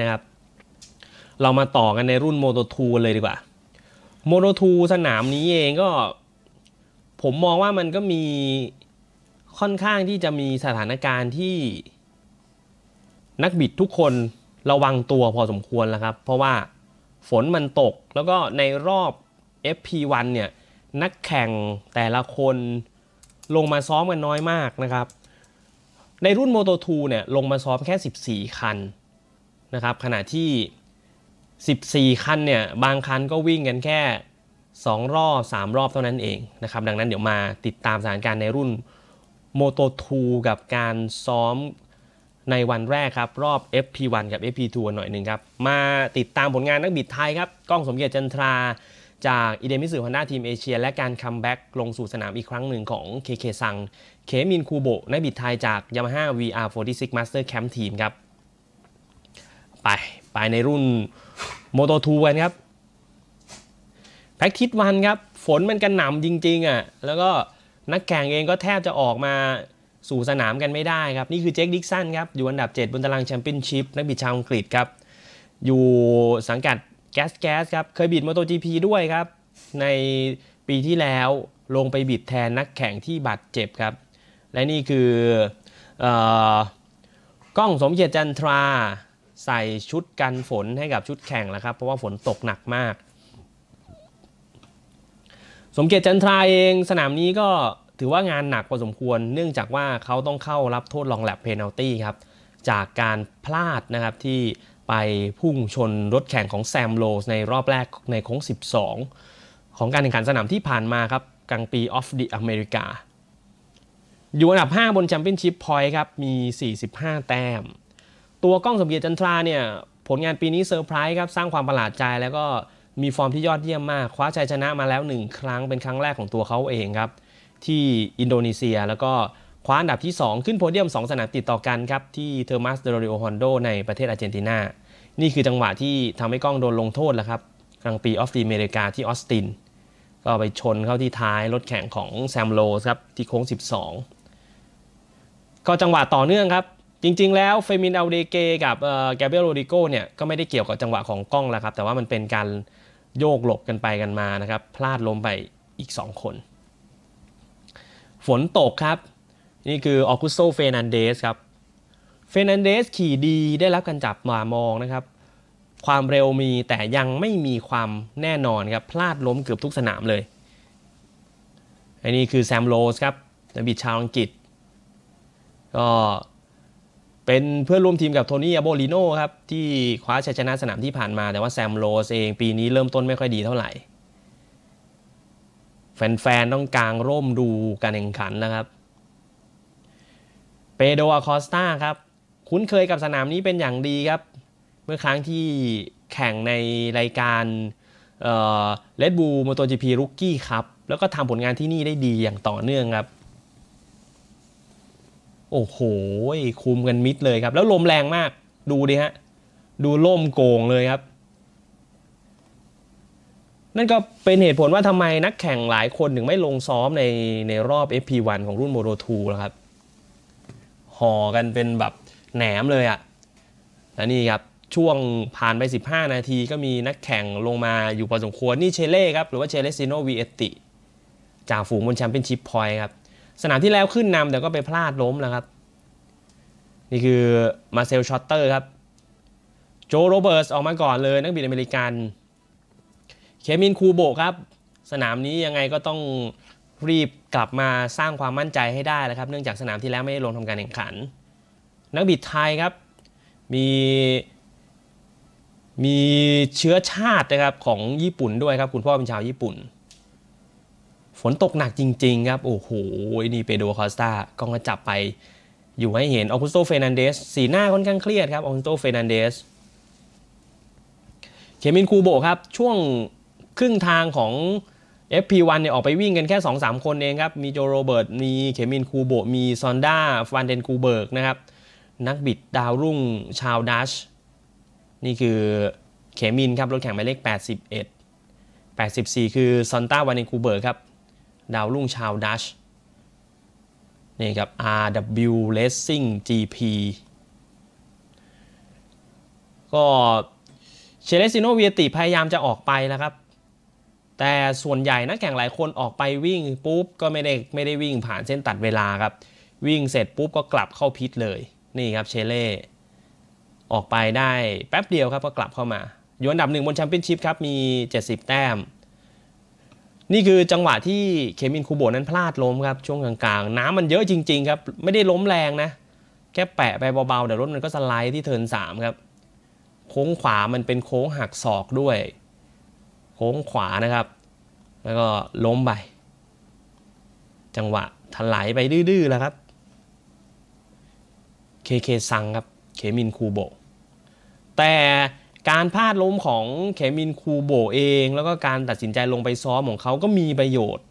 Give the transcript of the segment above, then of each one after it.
นะครับเรามาต่อกันในรุ่นโมโตทูเลยดีกว่าโมโตทูสนามนี้เองก็ ผมมองว่ามันก็มีค่อนข้างที่จะมีสถานการณ์ที่ นักบิดทุกคนระวังตัวพอสมควรแล้วครับ เพราะว่าฝนมันตก แล้วก็ในรอบ FP1 เนี่ยนักแข่งแต่ละคนลงมาซ้อมกันน้อยมากนะครับในรุ่น Moto2 เนี่ยลงมาซ้อมแค่ 14 คันนะครับขณะที่ 14 คันเนี่ย บางคันก็วิ่งกันแค่ 2 รอบ 3 รอบเท่านั้นเองนะครับดังนั้นเดี๋ยวมาติดตามสถานการณ์ในรุ่นโมโต2กับการซ้อมในวันแรกครับ รอบ FP1 กับ FP2 หน่อยหนึ่งครับ มาติดตามผลงานนักบิดไทยครับก้องสมเกียรติจันทรา จากอีเดมิสึฮอนด้าทีมเอเชียและการคัมแบ็กลงสู่สนามอีกครั้งหนึ่งของเคเคซังเคมินคูโบนักบิดไทยจากย y a m a h า VR46 Master Camp Team ครับไปไปในรุ่นโมโตทูกันครับแพ็กทิศวันครับฝนมันกันหนำจริงๆอะ่ะแล้วก็นักแข่งเองก็แทบจะออกมาสู่สนามกันไม่ได้ครับ นี่คือเจคดิกสันครับ อยู่อันดับ 7 บนตารางแชมเปี้ยนชิพนักบิดชาวอังกฤษครับ อยู่สังกัดแก๊สแก๊สครับ เคยบิดมอโตจีพีด้วยครับ ในปีที่แล้วลงไปบิดแทนนักแข่งที่บาดเจ็บครับและนี่คืออกล้องสมเกียรติจันทราใส่ชุดกันฝนให้กับชุดแข่งแล้วครับเพราะว่าฝนตกหนักมาก สมเกียรติจันทราเองสนามนี้ก็ถือว่างานหนักพอสมควรเนื่องจากว่าเขาต้องเข้ารับโทษลองแลบเพนัลตี้ครับ จากการพลาดนะครับที่ไปพุ่งชนรถแข่งของแซมโลสในรอบแรกในโค้ง12 ของการแข่งขันสนามที่ผ่านมาครับกลางปีออฟดิอเมริกาอยู่อันดับ 5 บนแชมเปี้ยนชิพพอยต์ครับมี45 แต้มตัวกล้องสมเกียรติจันทราเนี่ย ผลงานปีนี้เซอร์ไพรส์ครับ สร้างความประหลาดใจแล้วก็มีฟอร์มที่ยอดเยี่ยมมาก คว้าชัยชนะมาแล้ว 1 ครั้งเป็นครั้งแรกของตัวเขาเองครับ ที่อินโดนีเซีย แล้วก็คว้าอันดับที่ 2 ขึ้นโพเดียม 2 สนามติดต่อกันครับ ที่เทอร์มัสเดโรริโอฮอนโดในประเทศอาร์เจนตินานี่คือจังหวะที่ทำให้กล้องโดนลงโทษแล้วครับกลางปีออฟดีเมริกาที่ออสตินก็ไปชนเข้าที่ท้ายรถแข่งของแซมโลสครับที่โค้ง12 ก็จังหวะต่อเนื่องครับจริง ๆแล้วเฟมินอัลเดเกกับแกเบรียลโรดิโกเนี่ยก็ไม่ได้เกี่ยวกับจังหวะของกล้องแล้วครับ แต่ว่ามันเป็นการโยกหลบกันไปกันมานะครับ พลาดล้มไปอีก 2 คน ฝนตกครับนี่คือออคุสโซเฟนันเดสครับเฟนันเดสขี่ดีได้รับการจับมามองนะครับ ความเร็วมีแต่ยังไม่มีความแน่นอนครับ พลาดล้มเกือบทุกสนามเลย อันนี้คือแซมโลสครับนักบิดชาวอังกฤษก็เป็นเพื่อนร่วมทีมกับโทนี่อาโบลิโนครับ ที่คว้าชัยชนะสนามที่ผ่านมาแต่ว่าแซมโรสเองปีนี้เริ่มต้นไม่ค่อยดีเท่าไหร่ แฟนๆ ต้องกางร่มดูการแข่งขันนะครับเปโดอาคอสตาครับ คุ้นเคยกับสนามนี้เป็นอย่างดีครับ เมื่อครั้งที่แข่งในรายการเลดบูมอเตจีพีรุกกี้ครับแล้วก็ทำผลงานที่นี่ได้ดีอย่างต่อเนื่องครับโอ้โห คุมกันมิดเลยครับ แล้วลมแรงมาก ดูดิฮะ ดูล่มโกงเลยครับ นั่นก็เป็นเหตุผลว่าทำไมนักแข่งหลายคนถึงไม่ลงซ้อมในในรอบ FP1 ของรุ่นโมโรทูนะครับห่อกันเป็นแบบแหนมเลยอะและนี่ครับ ช่วงผ่านไป 15 นาทีก็มีนักแข่งลงมาอยู่พอสมควร นี่เชเล่ครับ หรือว่าเชเลซิโนวีเอติจากฝูงบนแชมเปี้ยนชิพพอยครับสนามที่แล้วขึ้นนำแต่ก็ไปพลาดล้มแล้วครับ นี่คือมาเซลชอตเตอร์ครับโจโรเบิร์สออกมาก่อนเลย นักบินอเมริกันเคมินคูโบครับ สนามนี้ยังไงก็ต้องรีบกลับมาสร้างความมั่นใจให้ได้แล้วครับ เนื่องจากสนามที่แล้วไม่ได้ลงทำการแข่งขัน นักบิดไทยครับ มีมีเชื้อชาตินะครับของญี่ปุ่นด้วยครับ คุณพ่อเป็นชาวญี่ปุ่นฝนตกหนักจริงๆครับ โอ้โห นี่เปโดคอสตากองกจับไปอยู่ให้เห็นออคุสโตเฟนันเดสสีหน้าค่อนข้างเครียดครับออคุสโตเฟนันเดสเคมินคูโบครับ ช่วงครึ่งทางของ FP1 เนี่ยออกไปวิ่งกันแค่ 2-3 คนเองครับ มีโจโรเบิร์ต มีเคมินคูโบมีซอนด้าฟานเดนคูเบิร์กนะครับ นักบิดดาวรุ่งชาวดัชนี่คือเคมินครับรถแข่งหมายเลข81 84 คือซอนต้าวานเดนคูเบิร์กครับดาวรุ่งชาว ดัช นี่ครับ RW Racing GP ก็เชเลซิโนเวียติพยายามจะออกไปแล้วครับ แต่ส่วนใหญ่นักแข่งหลายคนออกไปวิ่งปุ๊บก็ไม่ได้ไม่ได้วิ่งผ่านเส้นตัดเวลาครับ วิ่งเสร็จปุ๊บก็กลับเข้าพิษเลย นี่ครับเชเล่ออกไปได้แป๊บเดียวครับก็กลับเข้ามา อยู่อันดับหนึ่งบนแชมเปี้ยนชิพครับมี 70 แต้มนี่คือจังหวะที่เคมินคูโบนั้นพลาดล้มครับช่วงกลางๆ น้ำมันเยอะจริงๆครับไม่ได้ล้มแรงนะ แค่แปะไปเบาๆเดี๋ยวรถมันก็สไลด์ที่เทินสามครับ โค้งขวามันเป็นโค้งหักศอกด้วย โค้งขวานะครับ แล้วก็ล้มไปจังหวะถลายไปดื้อๆแล้วครับเคเค ซังครับเคมินคูโบแต่การพลาดล้มของเคมินคูโบเอง แล้วก็การตัดสินใจลงไปซ้อมของเขาก็มีประโยชน์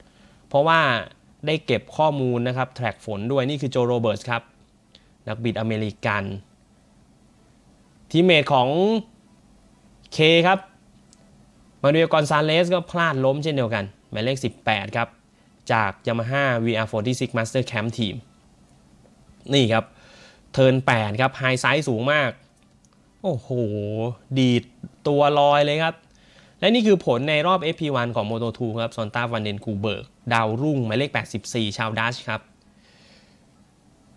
เพราะว่าได้เก็บข้อมูลนะครับ แทร็กฝนด้วยนี่คือโจโรเบิร์ตครับ นักบิดอเมริกัน ทีเมทของเคครับ มาริโอกอนซาเลสก็พลาดล้มเช่นเดียวกันหมายเลข 18 ครับ จาก Yamaha VR46 Master Camp Team นี่ครับเทิร์น8ครับไฮไซส์สูงมากโอ้โห ดีดตัวลอยเลยครับ และนี่คือผลในรอบ FP1 ของ Moto2 ครับซอนตาวันเดนกูเบิร์กดาวรุ่งหมายเลข84 ชาวดัชครับ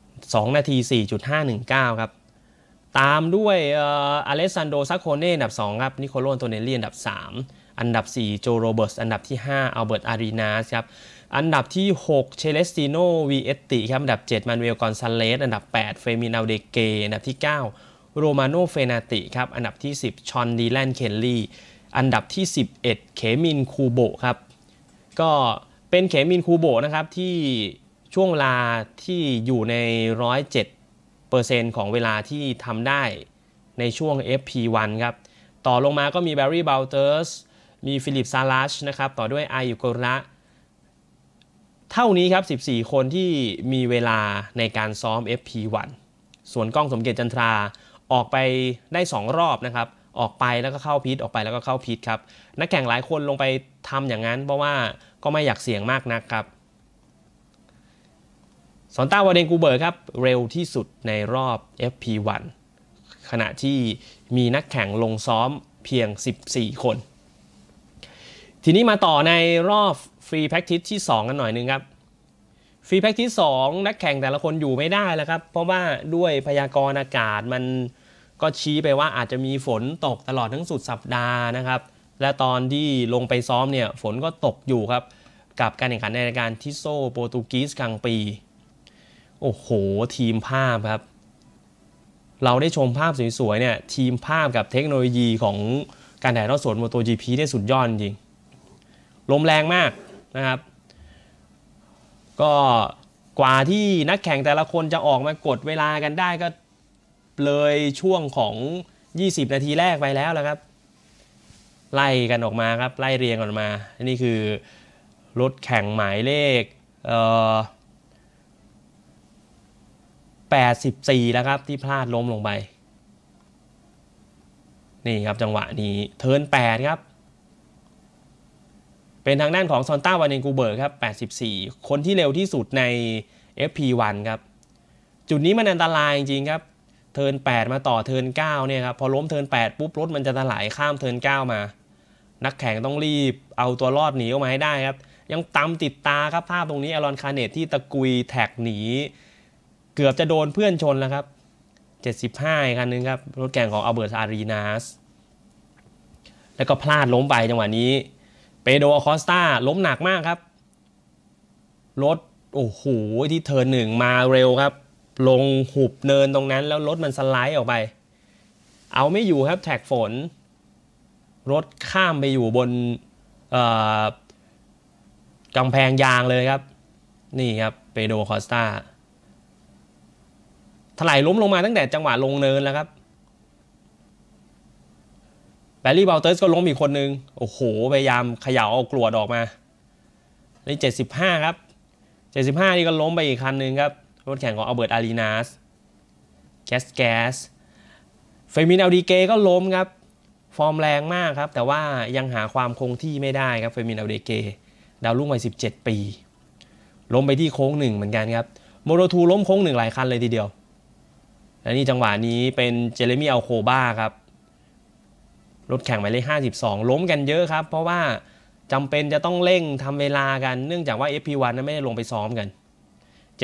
2นาที 4.519 ครับ ตามด้วยอเลสซานโดซัคโคเน่อันดับ 2 ครับนิโคลโลนโตเนลลี่อันดับ 3 อันดับ4โจโรเบิร์ตอันดับที่5อัลเบิร์ตอารีนาสครับอันดับที่6เชเลสติโนวีเอตติครับอันดับ 7 มานเอลกอนซาเลสอันดับ8เฟมินาเดเกอันดับที่ 9โรมาโนเฟนาติครับอันดับที่ 10 ชอน ดีแลนเคนลีอันดับที่ 11 เคมินคูโบครับก็เป็นเคมินคูโบนะครับที่ช่วงเวลาที่อยู่ใน 107%ของเวลาที่ทำได้ในช่วง FP1 ครับ ต่อลงมาก็มีแบร์รี่บาลเตอร์สมีฟิลิปซาลัชนะครับ ต่อด้วยไอยูโกระเท่านี้ครับ 14 คนที่มีเวลาในการซ้อม FP1 ส่วนกล้องสมเกตจันทราออกไปได้ 2 รอบนะครับออกไปแล้วก็เข้าพีทออกไปแล้วก็เข้าพีทครับ นักแข่งหลายคนลงไปทำอย่างนั้นเพราะว่าก็ไม่อยากเสี่ยงมากนักครับสอนต้าวาเดนกูเบิร์ครับเร็วที่สุดในรอบ FP1 ขณะที่มีนักแข่งลงซ้อมเพียง 14 คน ทีนี้มาต่อในรอบฟรีแพ็กทิสที่2 กันหน่อยนึงครับฟรีแพ็กทิสสนักแข่งแต่ละคนอยู่ไม่ได้แล้วครับ เพราะว่าด้วยพยากรณ์อากาศมันก็ชี้ไปว่าอาจจะมีฝนตกตลอดทั้งสุดสัปดาห์นะครับ และตอนที่ลงไปซ้อมเนี่ย ฝนก็ตกอยู่ครับกับการแข่งขันในรายการทิโซโปรตุกีสกลางปี โอ้โหทีมภาพครับ เราได้ชมภาพสวยๆเนี่ยทีมภาพกับเทคโนโลยีของการถ่ายทอดสดมอเตพีได้สุดยอดจริงลมแรงมากนะครับก็กว่าที่นักแข่งแต่ละคนจะออกมากดเวลากันได้ก็เลยช่วงของ 20 นาทีแรกไปแล้วแล้วครับ ไล่กันออกมาครับไล่เรียงกันมา นี่คือรถแข่งหมายเลขเออ84 แล้วครับ ที่พลาดล้มลงไป นี่ครับ จังหวะ นี้เทิร์น8 ครับ เป็นทางด้านของซอนต้าวานิงกูเบิร์ครับ 84 คนที่เร็วที่สุดใน FP1 ครับ จุดนี้มันอันตรายจริงๆครับเทิน8 มาต่อเทิน9เนี่ยครับพอล้มเทิน8 ปุ๊บ รถมันจะถลายข้ามเทิน9 มา นักแข่งต้องรีบเอาตัวรอดหนีออกมาให้ได้ครับ ยังตามติดตาครับ ภาพตรงนี้อลอนคาเนตที่ตะกุยแท็กหนี เกือบจะโดนเพื่อนชนแล้วครับ 75คันนึงครับ รถแข่งของอัลเบิร์ตอารีนาสแล้วก็พลาดล้มไปจังหวะนี้เปโดอคอสตาล้มหนักมากครับรถโอ้โหที่เทินหนึ่งมาเร็วครับลงหุบเนินตรงนั้น แล้วรถมันสไลด์ออกไป เอาไม่อยู่ครับแท็กฝน รถข้ามไปอยู่บนกำแพงยางเลยครับ นี่ครับเปโดคอสตาถลายล้มลงมาตั้งแต่จังหวะลงเนินแล้วครับ แบลลี่บอลเตอร์สก็ล้มอีกคนนึง โอ้โหพยายามขย่าเอากรวดออกมาใน้าครับเจ็ดสิบห้านี่ก็ล้มไปอีกคันนึงครับรถแข่งของอัลเบิร์ตอารีนาสแคสแกสเฟมินเอลดีเกก็ล้มครับ ฟอร์มแรงมากครับ แต่ว่ายังหาความคงที่ไม่ได้ครับเฟมินเอลดีเกดาวรุ่งวัย17 ปี ล้มไปที่โค้งหนึ่งเหมือนกันครับโมโรทูล้มโค้งหนึ่งหลายคันเลยทีเดียว และนี่จังหวะนี้เป็นเจเรมี่อัลโคบ้าครับ รถแข่งหมายเลข52 ล้มกันเยอะครับ เพราะว่าจำเป็นจะต้องเร่งทำเวลากันเนื่องจากว่า FP1 นั้นไม่ได้ลงไปซ้อมกัน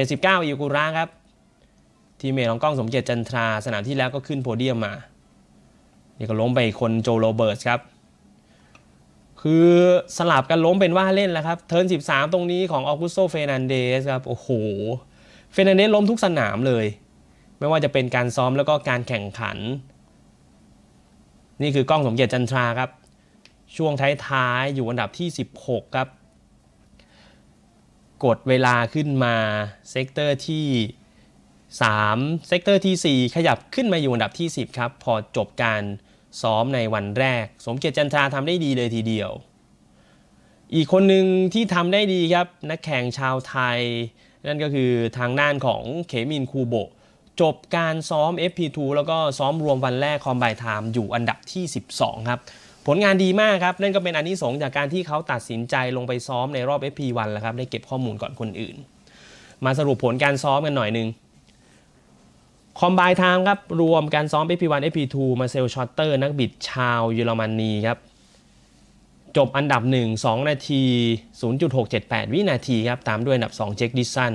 79อิวกุระครับ ทีเมทของกล้องสมเกียรตจันทราสนามที่แล้วก็ขึ้นโพเดียมมา นี่ก็ล้มไปคนโจโรเบิร์ตครับคือสลับกันล้มเป็นว่าเล่นแล้วครับเทิร์น13ตรงนี้ของออกุสโซเฟนันเดสครับโอ้โหเฟนันเดสล้มทุกสนามเลย ไม่ว่าจะเป็นการซ้อมแล้วก็การแข่งขัน นี่คือกล้องสมเกียรติจันทราครับ ช่วงท้ายๆอยู่อันดับที่ 16 ครับกดเวลาขึ้นมาเซกเตอร์ที่ 3 เซกเตอร์ที่4 ขยับขึ้นมาอยู่อันดับที่ 10 ครับ พอจบการซ้อมในวันแรก สมเกียรติจันทราทำได้ดีเลยทีเดียว อีกคนหนึ่งที่ทำได้ดีครับ นักแข่งชาวไทย นั่นก็คือทางด้านของเขมินคูโบจบการซ้อม FP2 แล้วก็ซ้อมรวมวันแรกคอมไบไทม์อยู่อันดับที่ 12 ครับผลงานดีมากครับ นั่นก็เป็นอันนี้สงจากการที่เขาตัดสินใจลงไปซ้อมในรอบ FP1 แล้วครับ ได้เก็บข้อมูลก่อนคนอื่น มาสรุปผลการซ้อมกันหน่อยนึงคอมไบไทม์ครับ รวมการซ้อม FP1 FP2 มาเซลชอตเตอร์นักบิดชาวเยอรมนนีครับ จบอันดับ 1 2 นาที 0.678 วินาทีครับ ตามด้วยอันดับ2เจคดิสัน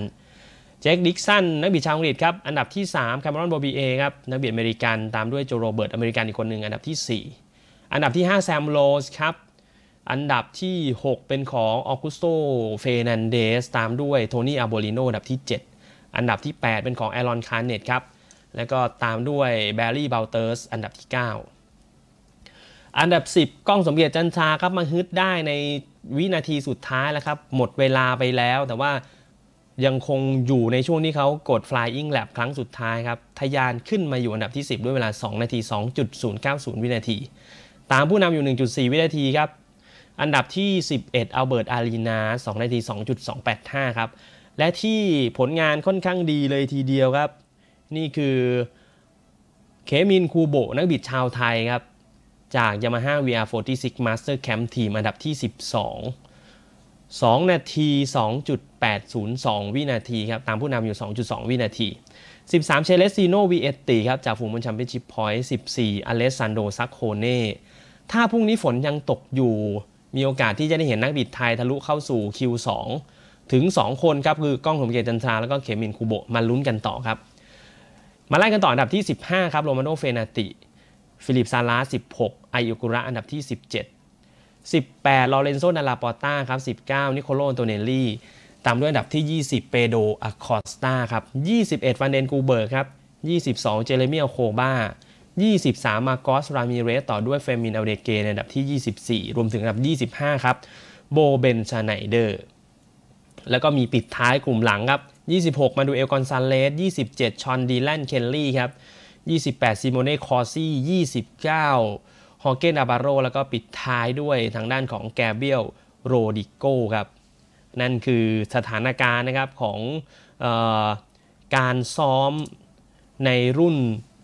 เจคดิสันนักบิดชาวอังกฤษครับอันดับที่3คามรอนโบบีเอครับนักบิดอเมริกันตามด้วยโจโรเบิร์ตอเมริกันอีกคนหนึ่งอันดับที่ 4อันดับที่ 5 แซมโลสครับ อันดับที่ 6 เป็นของออกุสโตเฟนันเดสตามด้วยโทนี่อาโบลิโนอันดับที่ 7 อันดับที่ 8 เป็นของแอรอนคาร์เนตครับ แล้วก็ตามด้วยแบร์รี่เบลเตอร์สอันดับที่ 9 อันดับ 10 กล้องสมเกียรติจันชาครับมาฮึดได้ในวินาทีสุดท้ายแล้วครับ หมดเวลาไปแล้ว แต่ว่ายังคงอยู่ในช่วงที่เขากด Flying Lab ครั้งสุดท้ายครับทยานขึ้นมาอยู่อันดับที่ 10 ด้วยเวลา 2 นาที2.090 วินาทีตามผู้นำอยู่ 1.4 วินาทีครับ อันดับที่ 11อัลเบิร์ต อารีนา 2 นาที 2.285 ครับ และที่ผลงานค่อนข้างดีเลยทีเดียวครับ นี่คือเคมินคูโบ นักบิดชาวไทยครับ จาก Yamaha VR46 Master Camp Team อันดับที่ 12 2 นาที 2.802 วินาทีครับ ตามผู้นำอยู่ 2.2 วินาที 13เชเลสซีโนวีเอตตีครับ จากฝูงบนแชมเปี้ยนชิพพอยต์14อเลสซานโดซักโคเน่ถ้าพรุ่งนี้ฝนยังตกอยู่มีโอกาสที่จะได้เห็นนักบิดไทยทะลุเข้าสู่ Q2 ถึง 2 คนครับ คือกล้องสมเกียรติจันทรา แล้วก็เขมินคูโบมาลุ้นกันต่อครับ มาไล่กันต่ออันดับที่ 15 ครับโรมาโนเฟนาติ ฟิลิปซาลา16ไอโอกุระอันดับที่ 17 18ลอเรนโซนาลาปอต้าครับ19 นิโคโลโตเนลลี่ตามด้วยอันดับที่ 20 เปโดอาคอสตาครับ21ฟันเดนกูเบิร์ครับ22เจเรมียโคบ้า23มาโกสรามิเรสต่อด้วยเฟมินอเดเกในอันดับที่ 24 รวมถึงอันดับ 25 ครับโบเบนชาไนเดอร์แล้วก็มีปิดท้ายกลุ่มหลังครับ26 มาดูเอลกอนซานเลส27ชอนดีแลนเคนลี่ครับ28ซิโมเน่คอซี่29ฮอเกนอาบาโรแล้วก็ปิดท้ายด้วยทางด้านของแกเบียลโรดิโกครับนั่นคือสถานการณ์นะครับของออการซ้อมในรุ่น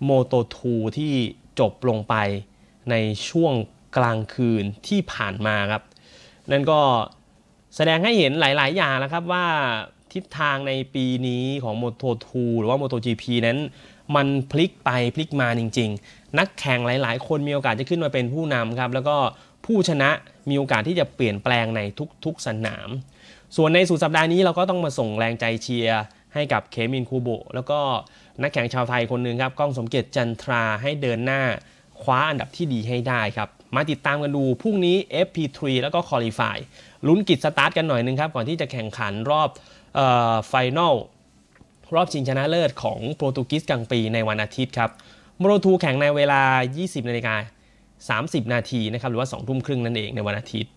โมโตทูที่จบลงไปในช่วงกลางคืนที่ผ่านมาครับ นั่นก็แสดงให้เห็นหลายๆ อย่างแล้วครับว่าทิศทางในปีนี้ของโมโตทูหรือว่าโมโต GP นั้น มันพลิกไป พลิกมาจริงๆ นักแข่งหลาย ๆ คนมีโอกาสจะขึ้นมาเป็นผู้นำครับ แล้วก็ผู้ชนะมีโอกาสที่จะเปลี่ยนแปลงในทุกๆ สนาม ส่วนในสุดสัปดาห์นี้เราก็ต้องมาส่งแรงใจเชียร์ให้กับเคมินคูโบแล้วก็นักแข่งชาวไทยคนหนึ่งครับก้องสมเกียรติจันทราให้เดินหน้าคว้าอันดับที่ดีให้ได้ครับ มาติดตามกันดูพรุ่งนี้ FP3 แล้วก็คอลี่ฟายลุ้นกิจสตาร์ทกันหน่อยนึงครับ ก่อนที่จะแข่งขันรอบไฟแนลรอบชิงชนะเลิศของโปรตุกสกลางปีในวันอาทิตย์ครับโมโรทูแข่งในเวลา 20 นาฬิกา30 นาทีนะครับหรือว่า2ทุ่มครึ่งนั่นเองในวันอาทิตย์